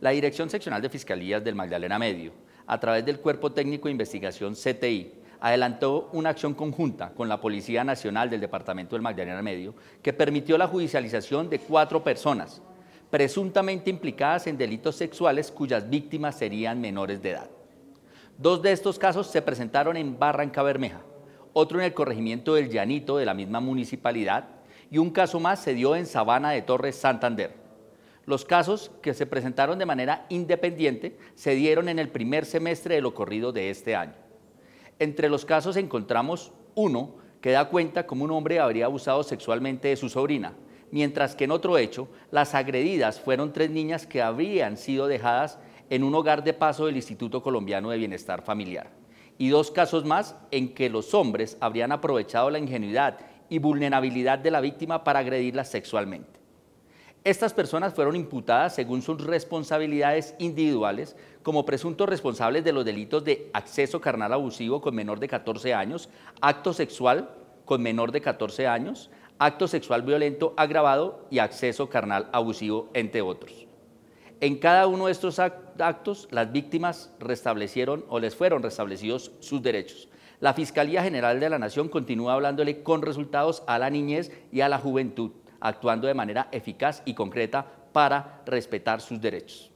la Dirección Seccional de Fiscalías del Magdalena Medio, a través del Cuerpo Técnico de Investigación CTI, adelantó una acción conjunta con la Policía Nacional del Departamento del Magdalena Medio que permitió la judicialización de cuatro personas presuntamente implicadas en delitos sexuales cuyas víctimas serían menores de edad. Dos de estos casos se presentaron en Barranca Bermeja, otro en el corregimiento del Llanito de la misma municipalidad y un caso más se dio en Sabana de Torres, Santander. Los casos que se presentaron de manera independiente se dieron en el primer semestre de lo corrido de este año. Entre los casos encontramos uno que da cuenta cómo un hombre habría abusado sexualmente de su sobrina, mientras que en otro hecho, las agredidas fueron tres niñas que habrían sido dejadas en un hogar de paso del Instituto Colombiano de Bienestar Familiar. Y dos casos más en que los hombres habrían aprovechado la ingenuidad y vulnerabilidad de la víctima para agredirla sexualmente. Estas personas fueron imputadas según sus responsabilidades individuales como presuntos responsables de los delitos de acceso carnal abusivo con menor de 14 años, acto sexual con menor de 14 años, acto sexual violento agravado y acceso carnal abusivo, entre otros. En cada uno de estos actos, las víctimas restablecieron o les fueron restablecidos sus derechos. La Fiscalía General de la Nación continúa hablándole con resultados a la niñez y a la juventud actuando de manera eficaz y concreta para respetar sus derechos.